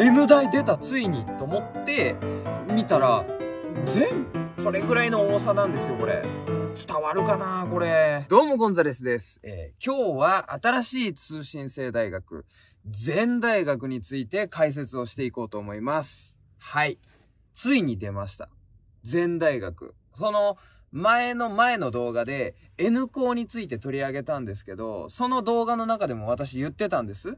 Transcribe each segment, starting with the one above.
N 大出たついにと思って見たら全これぐらいの重さなんですよこれ伝わるかなこれどうもゴンザレスです、えー、今日は新しい通信制大学全大学について解説をしていこうと思いますはいついに出ました全大学その前の前の動画で N 校について取り上げたんですけど、その動画の中でも私言ってたんです。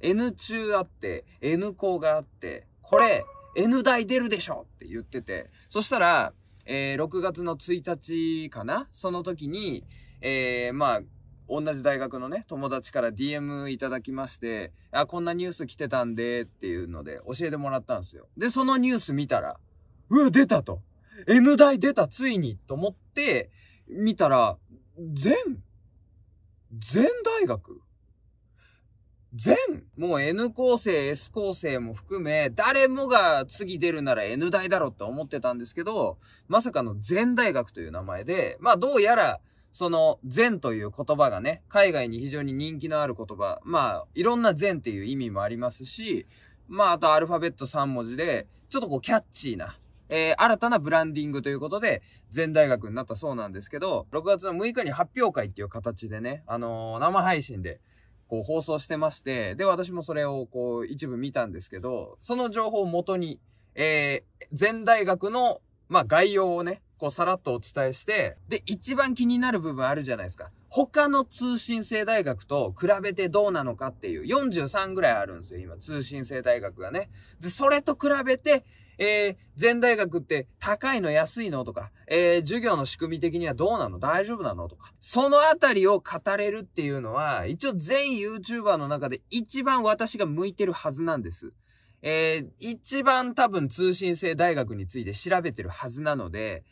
N 中あって、N 高があって、これ、N 大出るでしょって言ってて、そしたら、えー、6月の1日かなその時に、えー、まあ、同じ大学のね、友達から DM いただきまして、あ、こんなニュース来てたんで、っていうので教えてもらったんですよ。で、そのニュース見たら、うわ、出たと。N 大出た、ついにと思って、見たら、全、全大学全、もう N 構成、S 構成も含め、誰もが次出るなら N 大だろうって思ってたんですけど、まさかの全大学という名前で、まあどうやら、その全という言葉がね、海外に非常に人気のある言葉、まあいろんな全っていう意味もありますし、まああとアルファベット3文字で、ちょっとこうキャッチーな、えー、新たなブランディングということで、全大学になったそうなんですけど、6月の6日に発表会っていう形でね、あのー、生配信で、こう放送してまして、で、私もそれをこう一部見たんですけど、その情報をもとに、えー、全大学の、まあ、概要をね、こうさらっとお伝えして、で、一番気になる部分あるじゃないですか。他の通信制大学と比べてどうなのかっていう、43ぐらいあるんですよ、今、通信制大学がね。で、それと比べて、えー、全大学って高いの安いのとか、えー、授業の仕組み的にはどうなの大丈夫なのとか、そのあたりを語れるっていうのは、一応全 YouTuber の中で一番私が向いてるはずなんです。えー、一番多分通信制大学について調べてるはずなので、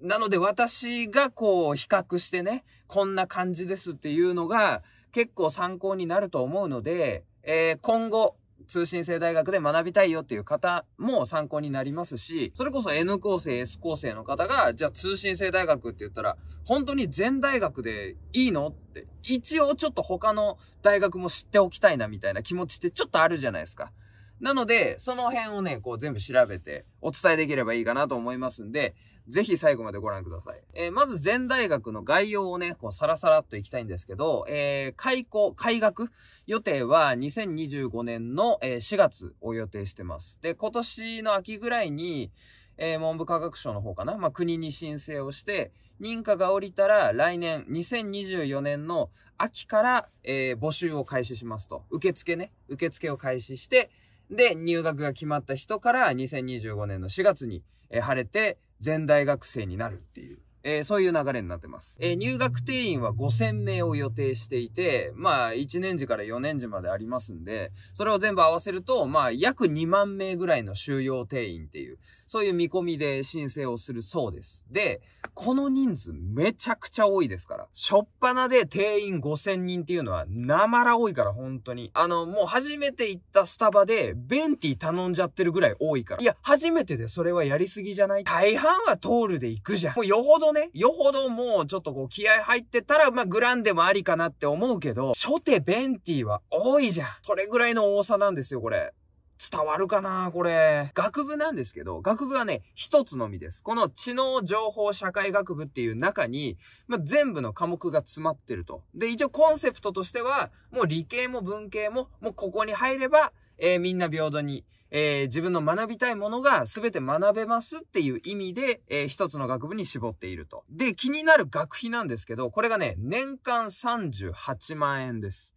なので私がこう比較してね、こんな感じですっていうのが結構参考になると思うので、えー、今後通信制大学で学びたいよっていう方も参考になりますし、それこそ N 構成、S 構成の方が、じゃあ通信制大学って言ったら、本当に全大学でいいのって、一応ちょっと他の大学も知っておきたいなみたいな気持ちってちょっとあるじゃないですか。なので、その辺をね、こう全部調べてお伝えできればいいかなと思いますんで、ぜひ最後までご覧ください。えー、まず全大学の概要をね、こうサラサラっといきたいんですけど、えー、開校、開学予定は2025年の、4月を予定してます。で、今年の秋ぐらいに、えー、文部科学省の方かな、まあ、国に申請をして、認可が下りたら来年2024年の秋から、えー、募集を開始しますと。受付ね。受付を開始して、で、入学が決まった人から2025年の4月に、えー、晴れて、全大学生になるっていう。えー、そういう流れになってます。えー、入学定員は5000名を予定していて、まあ、1年次から4年次までありますんで、それを全部合わせると、まあ、約2万名ぐらいの収容定員っていう、そういう見込みで申請をするそうです。で、この人数めちゃくちゃ多いですから。しょっぱなで定員5000人っていうのは、なまら多いから、本当に。あの、もう初めて行ったスタバで、ベンティ頼んじゃってるぐらい多いから。いや、初めてでそれはやりすぎじゃない大半はトールで行くじゃん。もうよほどね、よほどもうちょっとこう気合入ってたら、まあグランでもありかなって思うけど、初手ベンティは多いじゃん。それぐらいの多さなんですよ、これ。伝わるかなこれ。学部なんですけど、学部はね、一つのみです。この知能情報社会学部っていう中に、ま全部の科目が詰まってると。で、一応コンセプトとしては、もう理系も文系も、もうここに入れば、えー、みんな平等に、えー、自分の学びたいものが全て学べますっていう意味で、えー、一つの学部に絞っていると。で、気になる学費なんですけど、これがね、年間38万円です。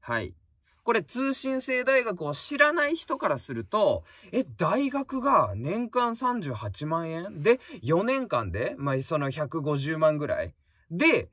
はい。これ通信制大学を知らない人からすると、え、大学が年間38万円で、4年間で、まあ、その150万ぐらいで、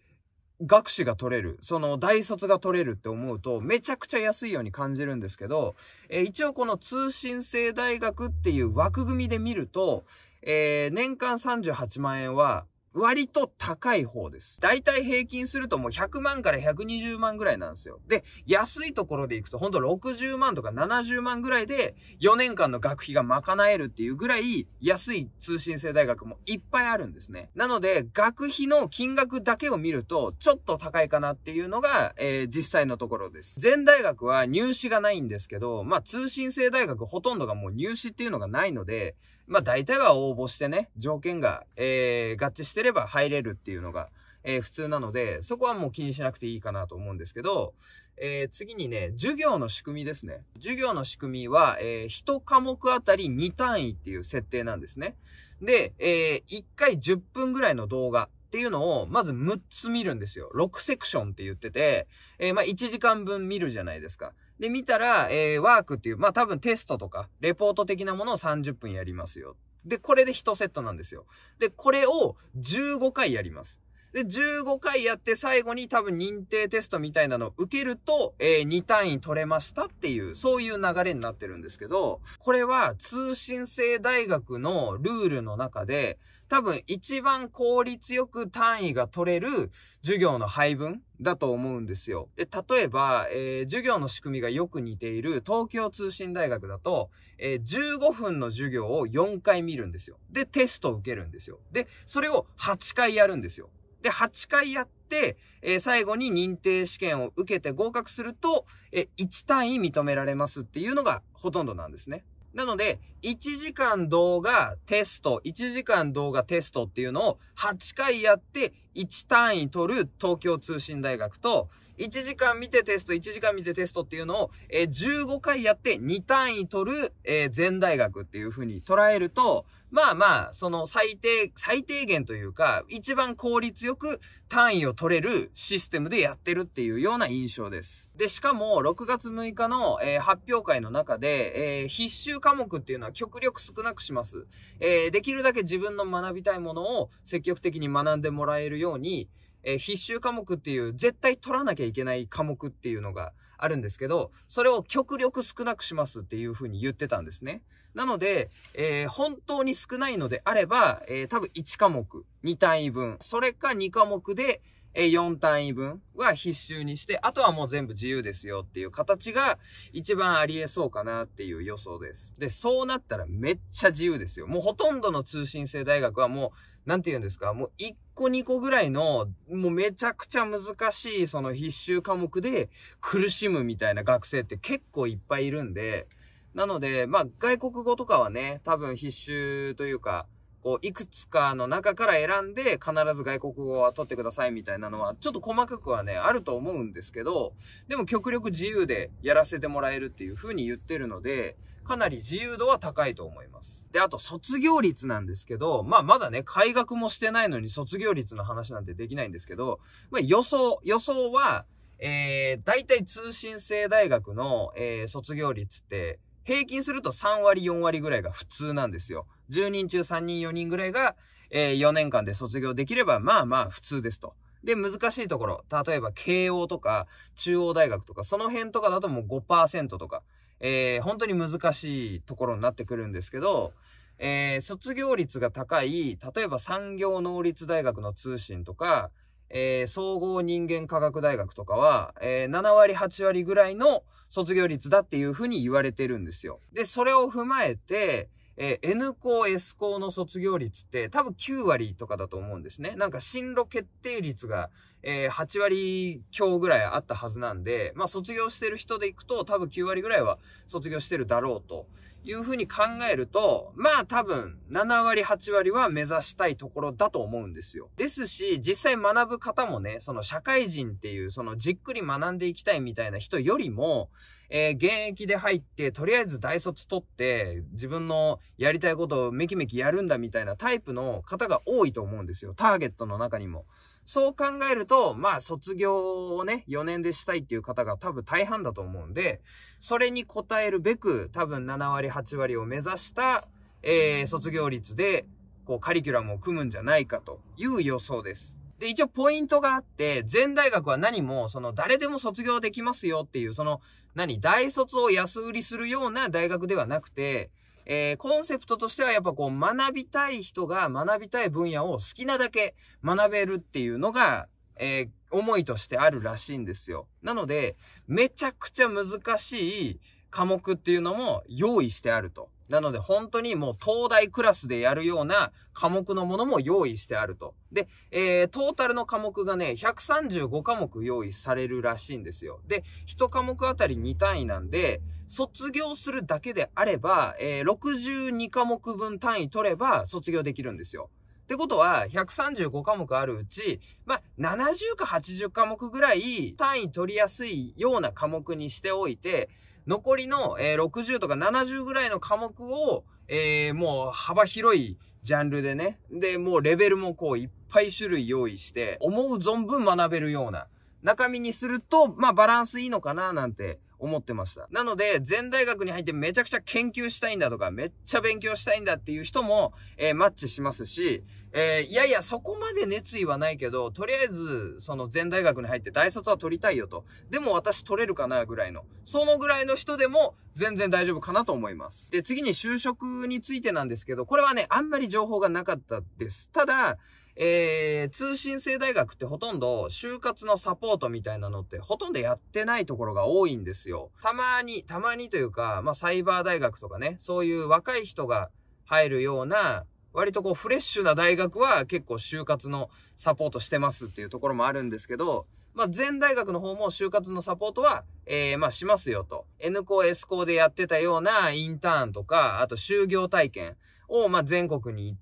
学士が取れる、その大卒が取れるって思うと、めちゃくちゃ安いように感じるんですけど、えー、一応この通信制大学っていう枠組みで見ると、えー、年間38万円は、割と高い方です。だいたい平均するともう100万から120万ぐらいなんですよ。で、安いところで行くとほんと60万とか70万ぐらいで4年間の学費が賄えるっていうぐらい安い通信制大学もいっぱいあるんですね。なので、学費の金額だけを見るとちょっと高いかなっていうのが、えー、実際のところです。全大学は入試がないんですけど、まあ通信制大学ほとんどがもう入試っていうのがないので、まあ大体は応募してね、条件が、えー、合致してれば入れるっていうのが、えー、普通なので、そこはもう気にしなくていいかなと思うんですけど、えー、次にね、授業の仕組みですね。授業の仕組みは、えー、1科目あたり2単位っていう設定なんですね。で、えー、1回10分ぐらいの動画っていうのを、まず6つ見るんですよ。6セクションって言ってて、えー、まあ、1時間分見るじゃないですか。で、見たら、えー、ワークっていう、まあ多分テストとか、レポート的なものを30分やりますよ。で、これで1セットなんですよ。で、これを15回やります。で、15回やって最後に多分認定テストみたいなのを受けると、えー、2単位取れましたっていう、そういう流れになってるんですけど、これは通信制大学のルールの中で、多分一番効率よく単位が取れる授業の配分だと思うんですよ。で、例えば、えー、授業の仕組みがよく似ている東京通信大学だと、えー、15分の授業を4回見るんですよ。で、テストを受けるんですよ。で、それを8回やるんですよ。で、8回やって、えー、最後に認定試験を受けて合格すると、えー、1単位認められますっていうのがほとんどなんですね。なので、1時間動画テスト、1時間動画テストっていうのを8回やって1単位取る東京通信大学と、1時間見てテスト、1時間見てテストっていうのを、え15回やって2単位取る、え全大学っていう風に捉えると、まあまあ、その最低、最低限というか、一番効率よく単位を取れるシステムでやってるっていうような印象です。で、しかも、6月6日の、えー、発表会の中で、えー、必修科目っていうのは極力少なくします。えー、できるだけ自分の学びたいものを積極的に学んでもらえるように、え必修科目っていう絶対取らなきゃいけない科目っていうのがあるんですけど、それを極力少なくしますっていうふうに言ってたんですね。なので、えー、本当に少ないのであれば、えー、多分1科目、2単位分、それか2科目で、4単位分は必修にして、あとはもう全部自由ですよっていう形が一番ありえそうかなっていう予想です。で、そうなったらめっちゃ自由ですよ。もうほとんどの通信制大学はもう、なんて言うんですか、もう1個2個ぐらいの、もうめちゃくちゃ難しいその必修科目で苦しむみたいな学生って結構いっぱいいるんで、なので、まあ外国語とかはね、多分必修というか、こう、いくつかの中から選んで、必ず外国語は取ってくださいみたいなのは、ちょっと細かくはね、あると思うんですけど、でも極力自由でやらせてもらえるっていう風に言ってるので、かなり自由度は高いと思います。で、あと卒業率なんですけど、まあまだね、開学もしてないのに卒業率の話なんてできないんですけど、まあ予想、予想は、えー、大体通信制大学の、えー、卒業率って、平均すると3割4割ぐらいが普通なんですよ。10人中3人4人ぐらいが、えー、4年間で卒業できれば、まあまあ普通ですと。で、難しいところ、例えば慶応とか中央大学とか、その辺とかだともう5%とか、えー、本当に難しいところになってくるんですけど、えー、卒業率が高い、例えば産業能率大学の通信とか、えー、総合人間科学大学とかは、えー、7割8割ぐらいの卒業率だっていうふうに言われてるんですよ。で、それを踏まえて、えー、N 校、S 校の卒業率って多分9割とかだと思うんですね。なんか進路決定率が、えー、8割強ぐらいあったはずなんで、まあ卒業してる人で行くと多分9割ぐらいは卒業してるだろうというふうに考えると、まあ多分7割、8割は目指したいところだと思うんですよ。ですし、実際学ぶ方もね、その社会人っていう、そのじっくり学んでいきたいみたいな人よりも、えー、現役で入って、とりあえず大卒取って、自分のやりたいことをめきめきやるんだみたいなタイプの方が多いと思うんですよ。ターゲットの中にも。そう考えると、まあ、卒業をね、4年でしたいっていう方が多分大半だと思うんで、それに応えるべく、多分7割、8割を目指した、えー、卒業率で、こう、カリキュラムを組むんじゃないかという予想です。で、一応ポイントがあって、全大学は何も、その誰でも卒業できますよっていう、その何大卒を安売りするような大学ではなくて、えー、コンセプトとしてはやっぱこう学びたい人が学びたい分野を好きなだけ学べるっていうのが、えー、思いとしてあるらしいんですよ。なので、めちゃくちゃ難しい科目っていうのも用意してあると。なので本当にもう東大クラスでやるような科目のものも用意してあると。で、えー、トータルの科目がね、135科目用意されるらしいんですよ。で、1科目あたり2単位なんで、卒業するだけであれば、えー、62科目分単位取れば卒業できるんですよ。ってことは、135科目あるうち、まあ、70か80科目ぐらい単位取りやすいような科目にしておいて、残りの、えー、60とか70ぐらいの科目を、えー、もう幅広いジャンルでね、で、もうレベルもこういっぱい種類用意して、思う存分学べるような中身にすると、まあバランスいいのかななんて思ってました。なので、全大学に入ってめちゃくちゃ研究したいんだとか、めっちゃ勉強したいんだっていう人も、えー、マッチしますし、えー、いやいや、そこまで熱意はないけど、とりあえず、その全大学に入って大卒は取りたいよと。でも私取れるかなぐらいの。そのぐらいの人でも、全然大丈夫かなと思います。で、次に就職についてなんですけど、これはね、あんまり情報がなかったです。ただ、えー、通信制大学ってほとんど就活のサポートみたいなのってほとんどやってないところが多いんですよ。たまに、たまにというか、まあ、サイバー大学とかね、そういう若い人が入るような、割とこうフレッシュな大学は結構就活のサポートしてますっていうところもあるんですけど、まあ、全大学の方も就活のサポートは、えー、まあ、しますよと。N 校、S 校でやってたようなインターンとか、あと就業体験を、まあ、全国に行っ、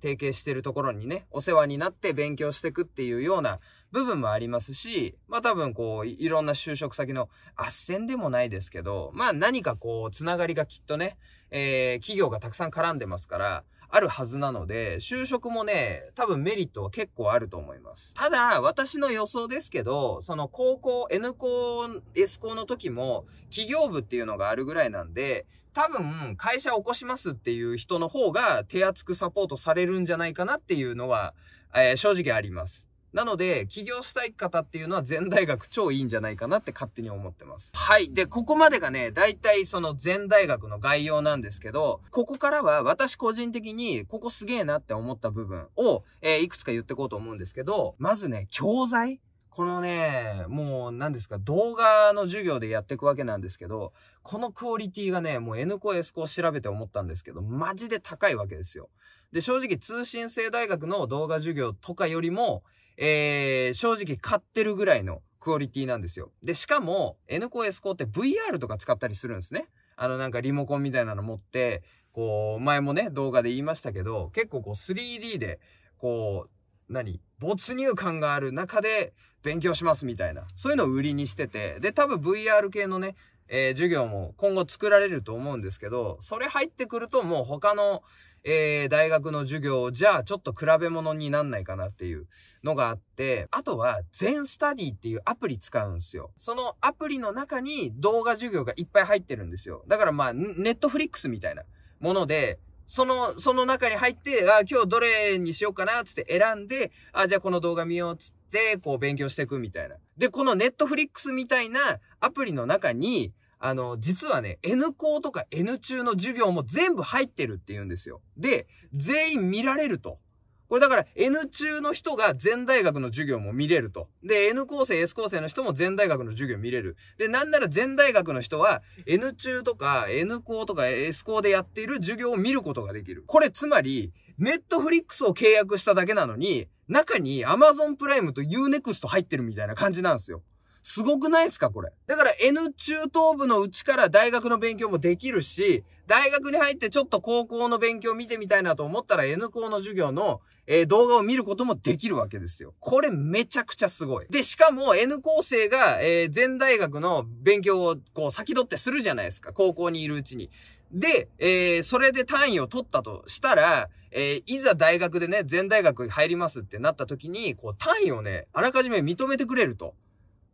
提携してるところにね、お世話になって勉強していくっていうような部分もありますし、まあ多分こう、いろんな就職先の斡旋でもないですけど、まあ何かこう、つながりがきっとね、えー、企業がたくさん絡んでますから、あるはずなので、就職もね、多分メリットは結構あると思います。ただ、私の予想ですけど、その高校、N 校、S 校の時も、企業部っていうのがあるぐらいなんで、多分、会社を起こしますっていう人の方が手厚くサポートされるんじゃないかなっていうのは、えー、正直あります。なので、起業したい方っていうのは全大学超いいんじゃないかなって勝手に思ってます。はい。で、ここまでがね、大体その全大学の概要なんですけど、ここからは私個人的にここすげえなって思った部分を、えー、いくつか言ってこうと思うんですけど、まずね、教材このね、もう何ですか、動画の授業でやっていくわけなんですけど、このクオリティがね、もう N コ S 校調べて思ったんですけど、マジで高いわけですよ。で、正直通信制大学の動画授業とかよりも、えー、正直買ってるぐらいのクオリティなんですよ。で、しかも N コ S コって VR とか使ったりするんですね。あのなんかリモコンみたいなの持って、こう、前もね、動画で言いましたけど、結構こう 3D で、こう、何没入感がある中で勉強しますみたいな、そういうのを売りにしてて、で、多分 VR 系のね、えー、授業も今後作られると思うんですけど、それ入ってくるともう他の、えー、大学の授業じゃあちょっと比べ物になんないかなっていうのがあって、あとは全スタディっていうアプリ使うんですよ。そのアプリの中に動画授業がいっぱい入ってるんですよ。だからまあ、ネットフリックスみたいなもので、その、その中に入って、あ、今日どれにしようかな、つって選んで、あ、じゃあこの動画見よう、つって、こう勉強していくみたいな。で、このネットフリックスみたいなアプリの中に、あの、実はね、N 校とか N 中の授業も全部入ってるって言うんですよ。で、全員見られると。これだから N 中の人が全大学の授業も見れると。で、N 構成、S 構成の人も全大学の授業見れる。で、なんなら全大学の人は N 中とか N 高とか S 高でやっている授業を見ることができる。これつまり、ネットフリックスを契約しただけなのに、中に Amazon プライムと Unext 入ってるみたいな感じなんですよ。すごくないですかこれ。だから N 中等部のうちから大学の勉強もできるし、大学に入ってちょっと高校の勉強を見てみたいなと思ったら N 校の授業の、えー、動画を見ることもできるわけですよ。これめちゃくちゃすごい。で、しかも N 校生が、えー、全大学の勉強をこう先取ってするじゃないですか。高校にいるうちに。で、えー、それで単位を取ったとしたら、えー、いざ大学でね、全大学入りますってなった時に、こう単位をね、あらかじめ認めてくれると。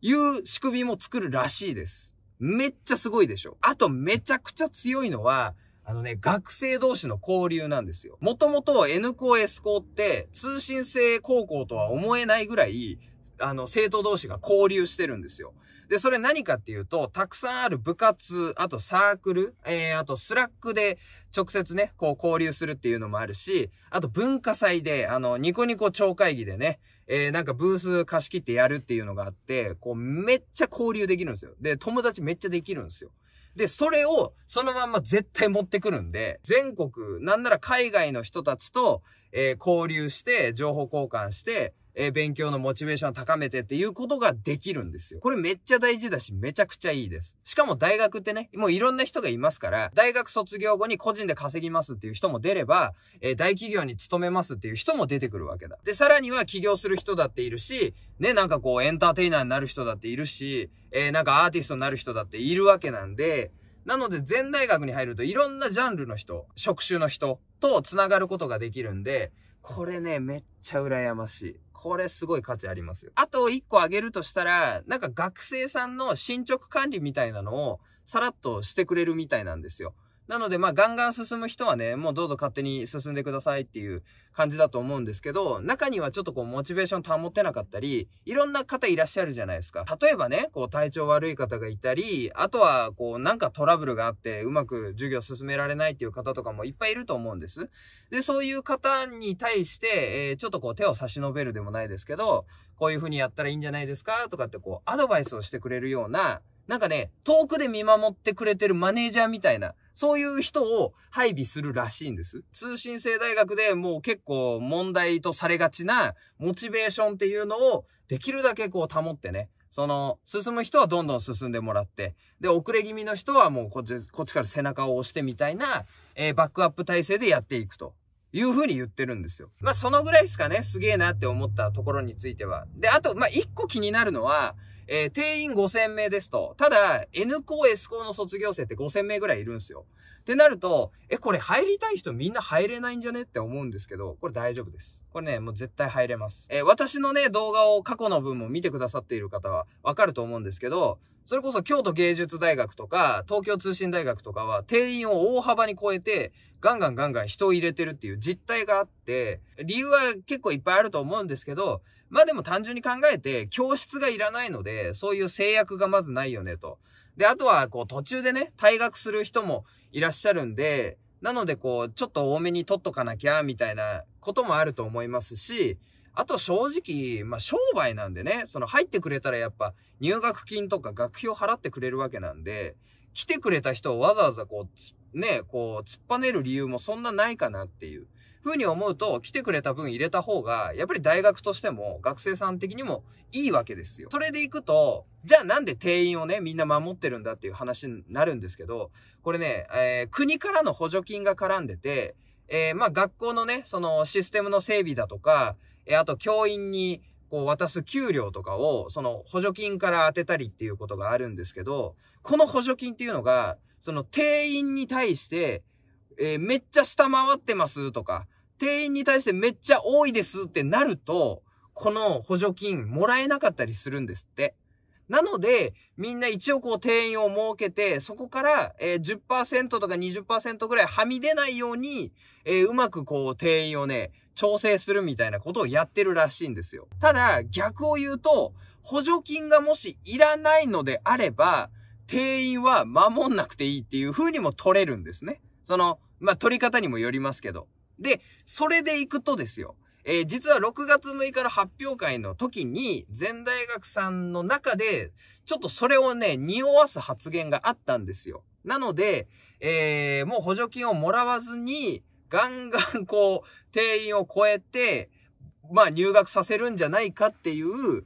いう仕組みも作るらしいです。めっちゃすごいでしょ。あとめちゃくちゃ強いのは、あのね、学生同士の交流なんですよ。もともと N 校 S 校って通信制高校とは思えないぐらい、あの、生徒同士が交流してるんですよ。で、それ何かっていうと、たくさんある部活、あとサークル、えー、あとスラックで直接ね、こう交流するっていうのもあるし、あと文化祭で、あの、ニコニコ超会議でね、えー、なんかブース貸し切ってやるっていうのがあって、こう、めっちゃ交流できるんですよ。で、友達めっちゃできるんですよ。で、それをそのまんま絶対持ってくるんで、全国、なんなら海外の人たちと、えー、交流して、情報交換して、えー、勉強のモチベーションを高めてっていうことができるんですよ。これめっちゃ大事だし、めちゃくちゃいいです。しかも大学ってね、もういろんな人がいますから、大学卒業後に個人で稼ぎますっていう人も出れば、えー、大企業に勤めますっていう人も出てくるわけだ。で、さらには起業する人だっているし、ね、なんかこうエンターテイナーになる人だっているし、えー、なんかアーティストになる人だっているわけなんで、なので、全大学に入るといろんなジャンルの人、職種の人と繋がることができるんで、これね、めっちゃ羨ましい。これすごい価値ありますよ。あと一個あげるとしたら、なんか学生さんの進捗管理みたいなのをさらっとしてくれるみたいなんですよ。なので、まあ、ガンガン進む人はね、もうどうぞ勝手に進んでくださいっていう感じだと思うんですけど、中にはちょっとこう、モチベーション保ってなかったり、いろんな方いらっしゃるじゃないですか。例えばね、こう、体調悪い方がいたり、あとは、こう、なんかトラブルがあって、うまく授業進められないっていう方とかもいっぱいいると思うんです。で、そういう方に対して、えー、ちょっとこう、手を差し伸べるでもないですけど、こういうふうにやったらいいんじゃないですかとかってこう、アドバイスをしてくれるような、なんかね、遠くで見守ってくれてるマネージャーみたいな、そういう人を配備するらしいんです。通信制大学でもう結構問題とされがちなモチベーションっていうのをできるだけこう保ってね、その、進む人はどんどん進んでもらって、で、遅れ気味の人はもうこっち、こっちから背中を押してみたいな、えー、バックアップ体制でやっていくと。いうふうに言ってるんですよ。まあ、そのぐらいですかね。すげえなって思ったところについては。で、あと、まあ、一個気になるのは、えー、定員5000名ですと。ただ、N 校、S 校の卒業生って5000名ぐらいいるんですよ。ってなると、え、これ入りたい人みんな入れないんじゃねって思うんですけど、これ大丈夫です。これね、もう絶対入れます。えー、私のね、動画を過去の分も見てくださっている方はわかると思うんですけど、それこそ京都芸術大学とか、東京通信大学とかは定員を大幅に超えて、ガンガンガンガン人を入れてるっていう実態があって、理由は結構いっぱいあると思うんですけど、まあでも単純に考えて、教室がいらないので、そういう制約がまずないよねと。で、あとは、こう、途中でね、退学する人もいらっしゃるんで、なので、こう、ちょっと多めに取っとかなきゃ、みたいなこともあると思いますし、あと正直、まあ商売なんでね、その入ってくれたらやっぱ入学金とか学費を払ってくれるわけなんで、来てくれた人をわざわざこう、ね、こう、突っぱねる理由もそんなないかなっていう。ふうに思うと、来てくれた分入れた方が、やっぱり大学としても、学生さん的にもいいわけですよ。それでいくと、じゃあなんで定員をね、みんな守ってるんだっていう話になるんですけど、これね、えー、国からの補助金が絡んでて、えー、まあ学校のね、そのシステムの整備だとか、えー、あと教員にこう渡す給料とかを、その補助金から当てたりっていうことがあるんですけど、この補助金っていうのが、その定員に対して、えー、めっちゃ下回ってますとか、定員に対してめっちゃ多いですってなると、この補助金もらえなかったりするんですって。なので、みんな一応こう定員を設けて、そこから、えー、10%とか20%ぐらいはみ出ないように、えー、うまくこう定員をね、調整するみたいなことをやってるらしいんですよ。ただ、逆を言うと、補助金がもしいらないのであれば、定員は守んなくていいっていう風にも取れるんですね。その、まあ、取り方にもよりますけど。で、それで行くとですよ、えー、実は6月6日の発表会の時に、全大学さんの中で、ちょっとそれをね、匂わす発言があったんですよ。なので、えー、もう補助金をもらわずに、ガンガンこう、定員を超えて、まあ入学させるんじゃないかっていう、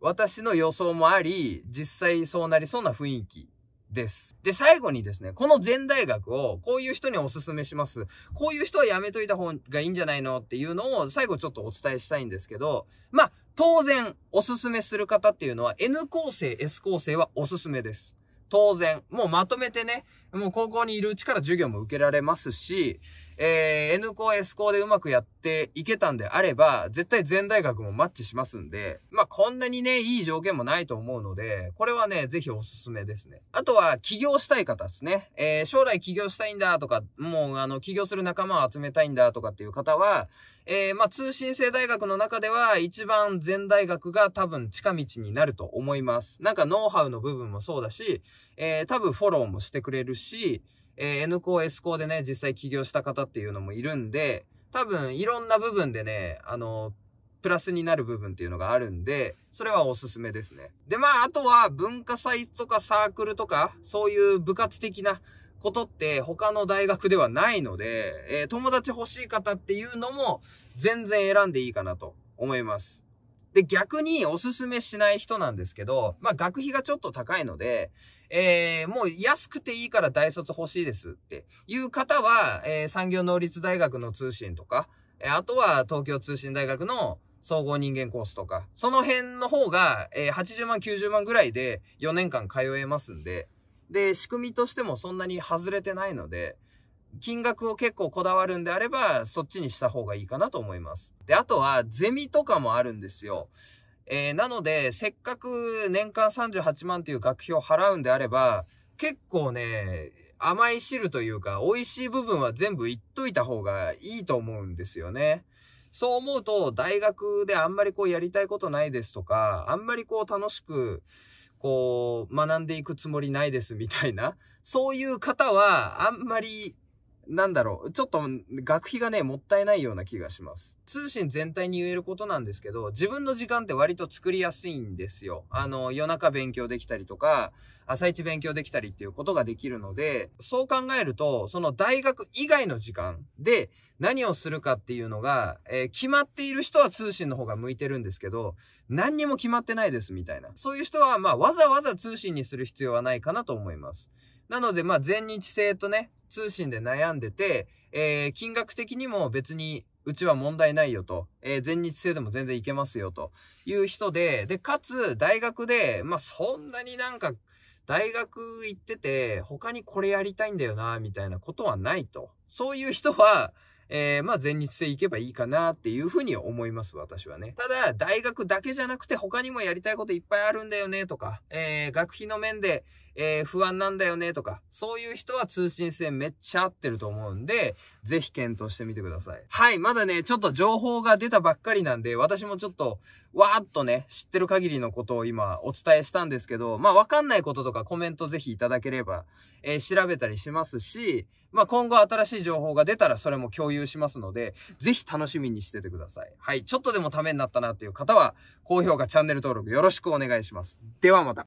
私の予想もあり、実際そうなりそうな雰囲気です。で、最後にですね、この前大学をこういう人にお勧めします。こういう人はやめといた方がいいんじゃないのっていうのを最後ちょっとお伝えしたいんですけど、まあ、当然お勧めする方っていうのは N 構成、S 構成はおすすめです。当然。もうまとめてね、もう高校にいるうちから授業も受けられますし、えー、N 校、S 校でうまくやっていけたんであれば、絶対全大学もマッチしますんで、まあ、こんなにね、いい条件もないと思うので、これはね、ぜひおすすめですね。あとは、起業したい方ですね。えー、将来起業したいんだとか、もう、あの、起業する仲間を集めたいんだとかっていう方は、えー、まあ、通信制大学の中では、一番全大学が多分近道になると思います。なんか、ノウハウの部分もそうだし、えー、多分フォローもしてくれるし、し、えー、N 校、S 校でね、実際起業した方っていうのもいるんで、多分いろんな部分でね、あの、プラスになる部分っていうのがあるんで、それはおすすめですね。で、まあ、あとは文化祭とかサークルとか、そういう部活的なことって他の大学ではないので、えー、友達欲しい方っていうのも全然選んでいいかなと思います。で、逆におすすめしない人なんですけど、まあ、学費がちょっと高いので、えー、もう安くていいから大卒欲しいですっていう方は、えー、産業能率大学の通信とか、えあとは東京通信大学の総合人間コースとか、その辺の方が、えー、80万、90万ぐらいで4年間通えますんで、で、仕組みとしてもそんなに外れてないので、金額を結構こだわるんであれば、そっちにした方がいいかなと思います。で、あとは、ゼミとかもあるんですよ。えー、なので、せっかく年間38万という学費を払うんであれば、結構ね、甘い汁というか、美味しい部分は全部言っといた方がいいと思うんですよね。そう思うと、大学であんまりこうやりたいことないですとか、あんまりこう楽しく、こう、学んでいくつもりないですみたいな、そういう方は、あんまりなんだろう、ちょっと学費がね、もったいないような気がします。通信全体に言えることなんですけど、自分の時間って割と作りやすいんですよ。あの、夜中勉強できたりとか、朝一勉強できたりっていうことができるので、そう考えると、その大学以外の時間で何をするかっていうのが、えー、決まっている人は通信の方が向いてるんですけど、何にも決まってないですみたいな。そういう人は、まあ、わざわざ通信にする必要はないかなと思います。なので、まあ、全日制とね、通信で悩んでて、えー、金額的にも別にうちは問題ないよと、えー、全日制でも全然いけますよという人で、で、かつ大学で、まあ、そんなになんか、大学行ってて、他にこれやりたいんだよな、みたいなことはないと。そういう人は、えー、まあ日制行けばいいかなっていうふうに思います、私はね。ただ、大学だけじゃなくて他にもやりたいこといっぱいあるんだよねとか、えー、学費の面で、えー、不安なんだよねとか、そういう人は通信制めっちゃ合ってると思うんで、ぜひ検討してみてください。はい、まだね、ちょっと情報が出たばっかりなんで、私もちょっと、わーっとね、知ってる限りのことを今お伝えしたんですけど、まあわかんないこととかコメントぜひいただければ、えー、調べたりしますし、まあ、今後新しい情報が出たらそれも共有しますので、ぜひ楽しみにしててください。はい。ちょっとでもためになったなという方は、高評価、チャンネル登録よろしくお願いします。ではまた。